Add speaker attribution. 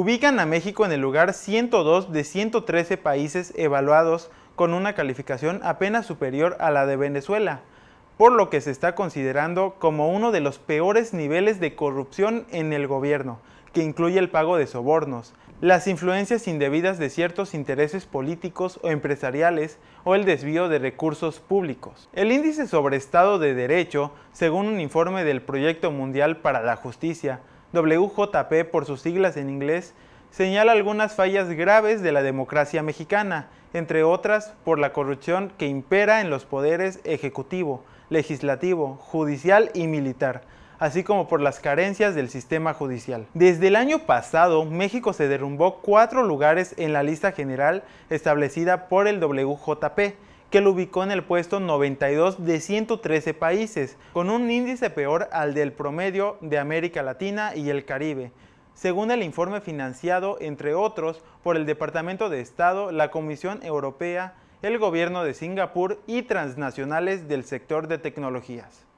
Speaker 1: ubican a México en el lugar 102 de 113 países evaluados con una calificación apenas superior a la de Venezuela, por lo que se está considerando como uno de los peores niveles de corrupción en el gobierno, que incluye el pago de sobornos, las influencias indebidas de ciertos intereses políticos o empresariales o el desvío de recursos públicos. El índice sobre Estado de Derecho, según un informe del Proyecto Mundial para la Justicia, WJP por sus siglas en inglés, señala algunas fallas graves de la democracia mexicana, entre otras por la corrupción que impera en los poderes ejecutivo, legislativo, judicial y militar, así como por las carencias del sistema judicial. Desde el año pasado, México se derrumbó cuatro lugares en la lista general establecida por el WJP, que lo ubicó en el puesto 92 de 113 países, con un índice peor al del promedio de América Latina y el Caribe, según el informe financiado, entre otros, por el Departamento de Estado, la Comisión Europea, el Gobierno de Singapur y transnacionales del sector de tecnologías.